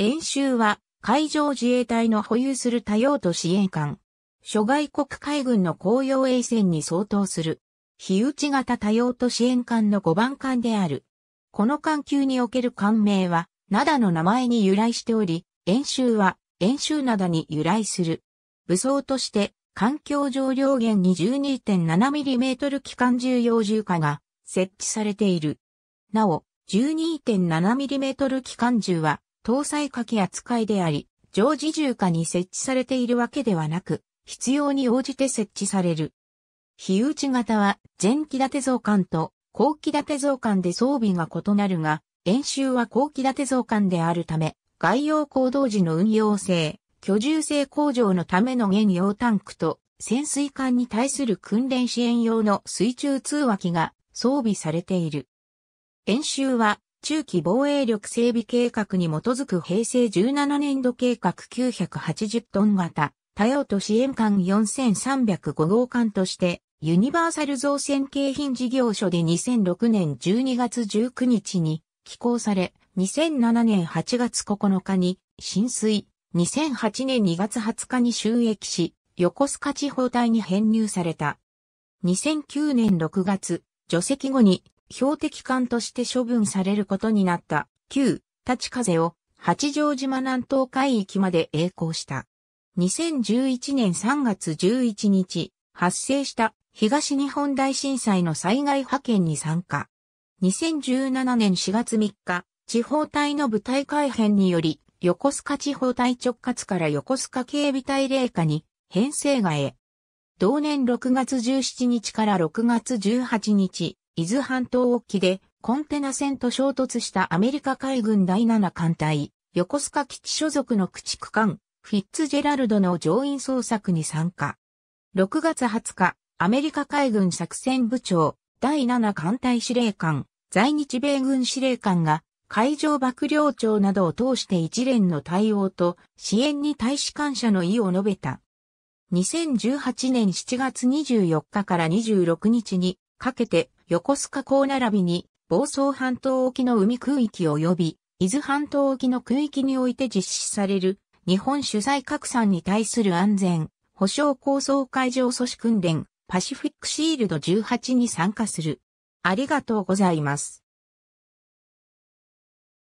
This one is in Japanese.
演習は海上自衛隊の保有する多用途支援艦。諸外国海軍の公用衛船に相当する。非打ち型多用途支援艦の5番艦である。この艦級における艦名は、灘の名前に由来しており、演習は演習灘に由来する。武装として、環境上量源 22.7mm 機関重要銃火が設置されている。なお、12.7mm 機関銃は搭載かけ扱いであり、常時住下に設置されているわけではなく、必要に応じて設置される。非打ち型は前期建て増刊と後期建て増刊で装備が異なるが、演習は後期建て増刊であるため、外洋行動時の運用性、居住性向上のための原用タンクと潜水艦に対する訓練支援用の水中通話機が装備されている。演習は中期防衛力整備計画に基づく平成17年度計画980トン型、多用途支援艦4305号艦として、ユニバーサル造船景品事業所で2006年12月19日に寄港され、2007年8月9日に浸水、2008年2月20日に収益し、横須賀地方隊に編入された。2009年6月、除籍後に標的艦として処分されることになった旧立ち風を八丈島南東海域まで栄光した。2011年3月11日、発生した東日本大震災の災害派遣に参加。2017年4月3日、地方隊の部隊改編により、横須賀地方隊直轄から横須賀警備隊霊下に編成外へ。同年6月17日から6月18日、伊豆半島沖でコンテナ船と衝突したアメリカ海軍第7艦隊、横須賀基地所属の駆逐艦、フィッツジェラルドの乗員捜索に参加。6月20日、アメリカ海軍作戦部長、第7艦隊司令官、在日米軍司令官が、海上幕僚長などを通して一連の対応と支援に大使感謝の意を述べた。2018年7月24日から26日にかけて横須賀港並びに、房総半島沖の海空域及び、伊豆半島沖の空域において実施される、日本主催拡散に対する安全、保障構想会場阻止訓練、パシフィックシールド18に参加する。ありがとうございます。